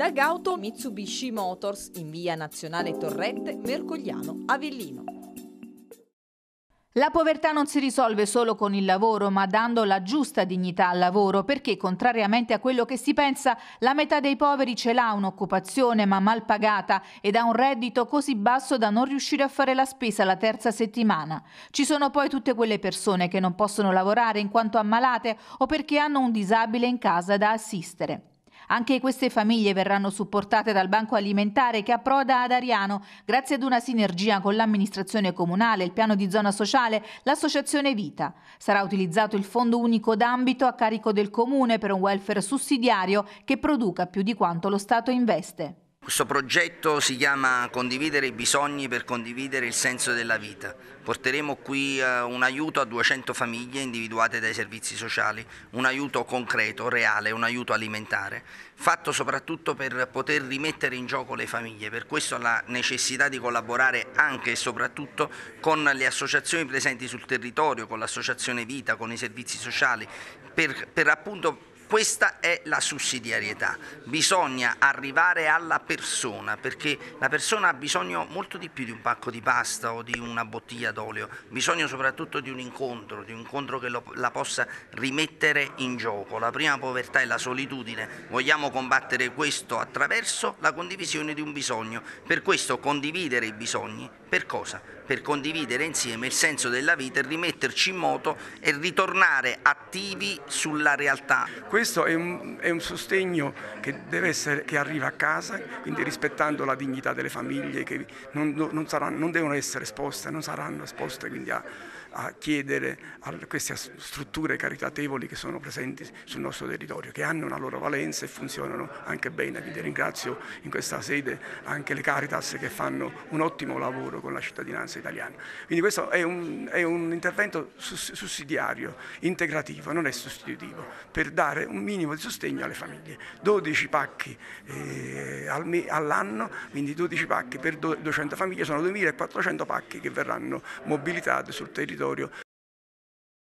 da Gauto Mitsubishi Motors in via Nazionale Torrente Mercogliano, Avellino. La povertà non si risolve solo con il lavoro, ma dando la giusta dignità al lavoro, perché contrariamente a quello che si pensa, la metà dei poveri ce l'ha un'occupazione ma mal pagata ed ha un reddito così basso da non riuscire a fare la spesa la terza settimana. Ci sono poi tutte quelle persone che non possono lavorare in quanto ammalate o perché hanno un disabile in casa da assistere. Anche queste famiglie verranno supportate dal Banco Alimentare che approda ad Ariano grazie ad una sinergia con l'amministrazione comunale, il piano di zona sociale, l'associazione Vita. Sarà utilizzato il fondo unico d'ambito a carico del comune per un welfare sussidiario che produca più di quanto lo Stato investe. Questo progetto si chiama Condividere i bisogni per condividere il senso della vita. Porteremo qui eh, un aiuto a 200 famiglie individuate dai servizi sociali, un aiuto concreto, reale, un aiuto alimentare, fatto soprattutto per poter rimettere in gioco le famiglie. Per questo la necessità di collaborare anche e soprattutto con le associazioni presenti sul territorio, con l'associazione Vita, con i servizi sociali, per, per appunto questa è la sussidiarietà, bisogna arrivare alla persona perché la persona ha bisogno molto di più di un pacco di pasta o di una bottiglia d'olio, bisogno soprattutto di un incontro, di un incontro che lo, la possa rimettere in gioco. La prima povertà è la solitudine, vogliamo combattere questo attraverso la condivisione di un bisogno, per questo condividere i bisogni, per cosa? Per condividere insieme il senso della vita e rimetterci in moto e ritornare attivi sulla realtà. Questo è un, è un sostegno che, essere, che, arriva a casa, quindi rispettando la dignità delle famiglie che non, non, saranno, non devono essere esposte, non saranno esposte quindi a, a chiedere a queste strutture caritatevoli che sono presenti sul nostro territorio, che hanno una loro valenza e funzionano anche bene. Quindi ringrazio in questa sede anche le Caritas che fanno un ottimo lavoro con la cittadinanza italiana. Quindi questo è un, è un intervento sussidiario, integrativo, non è sostitutivo, per dare un minimo di sostegno alle famiglie. 12 pacchi eh, all'anno, quindi 12 pacchi per 200 famiglie sono 2400 pacchi che verranno mobilitati sul territorio